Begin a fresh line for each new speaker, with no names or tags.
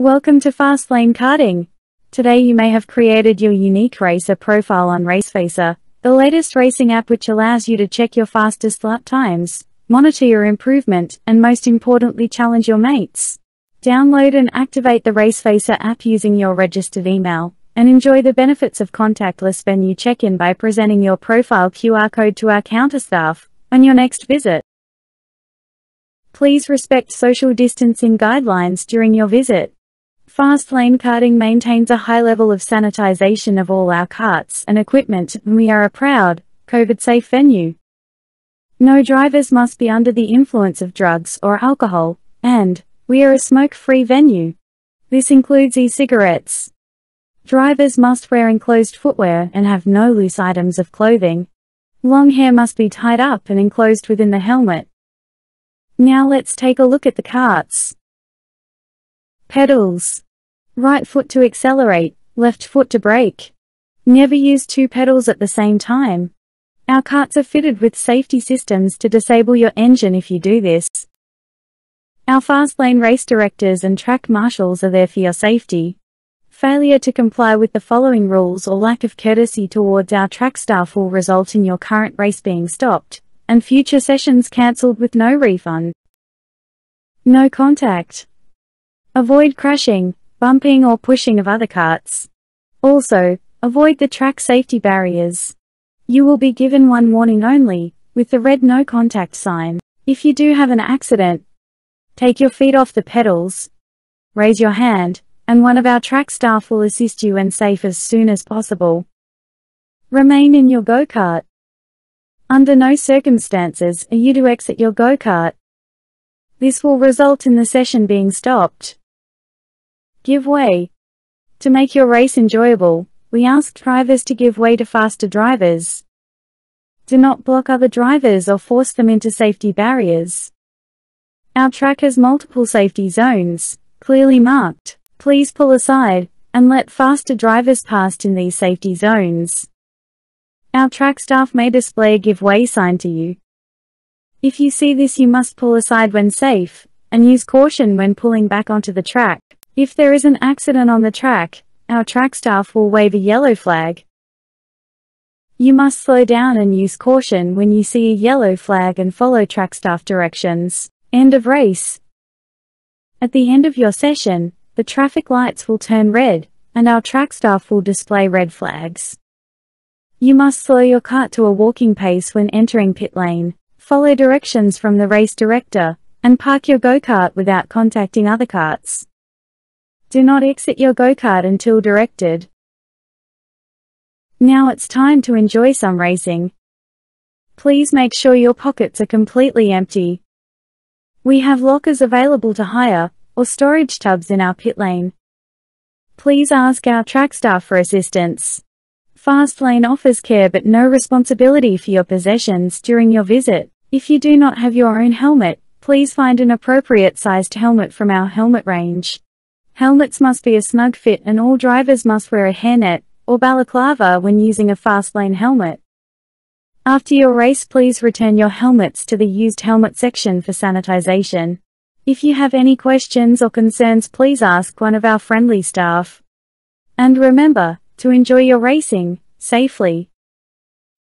Welcome to Fastlane Karting. Today you may have created your unique racer profile on RaceFacer, the latest racing app which allows you to check your fastest lap times, monitor your improvement, and most importantly challenge your mates. Download and activate the RaceFacer app using your registered email, and enjoy the benefits of contactless venue check-in by presenting your profile QR code to our counter staff on your next visit. Please respect social distancing guidelines during your visit. Fast lane karting maintains a high level of sanitization of all our carts and equipment, and we are a proud, COVID-safe venue. No drivers must be under the influence of drugs or alcohol, and we are a smoke-free venue. This includes e-cigarettes. Drivers must wear enclosed footwear and have no loose items of clothing. Long hair must be tied up and enclosed within the helmet. Now let's take a look at the carts. Pedals. Right foot to accelerate, left foot to brake. Never use two pedals at the same time. Our carts are fitted with safety systems to disable your engine if you do this. Our fast lane race directors and track marshals are there for your safety. Failure to comply with the following rules or lack of courtesy towards our track staff will result in your current race being stopped, and future sessions cancelled with no refund. No contact. Avoid crashing, bumping or pushing of other carts. Also, avoid the track safety barriers. You will be given one warning only, with the red no contact sign. If you do have an accident, take your feet off the pedals, raise your hand, and one of our track staff will assist you and safe as soon as possible. Remain in your go-kart. Under no circumstances are you to exit your go-kart. This will result in the session being stopped. Give way. To make your race enjoyable, we ask drivers to give way to faster drivers. Do not block other drivers or force them into safety barriers. Our track has multiple safety zones, clearly marked. Please pull aside and let faster drivers past in these safety zones. Our track staff may display a give way sign to you. If you see this you must pull aside when safe, and use caution when pulling back onto the track. If there is an accident on the track, our track staff will wave a yellow flag. You must slow down and use caution when you see a yellow flag and follow track staff directions. End of race. At the end of your session, the traffic lights will turn red, and our track staff will display red flags. You must slow your cart to a walking pace when entering pit lane, follow directions from the race director, and park your go-kart without contacting other carts. Do not exit your go-kart until directed. Now it's time to enjoy some racing. Please make sure your pockets are completely empty. We have lockers available to hire, or storage tubs in our pit lane. Please ask our track staff for assistance. Fast lane offers care but no responsibility for your possessions during your visit. If you do not have your own helmet, please find an appropriate sized helmet from our helmet range. Helmets must be a snug fit and all drivers must wear a hairnet or balaclava when using a fast lane helmet. After your race please return your helmets to the used helmet section for sanitization. If you have any questions or concerns please ask one of our friendly staff. And remember, to enjoy your racing, safely.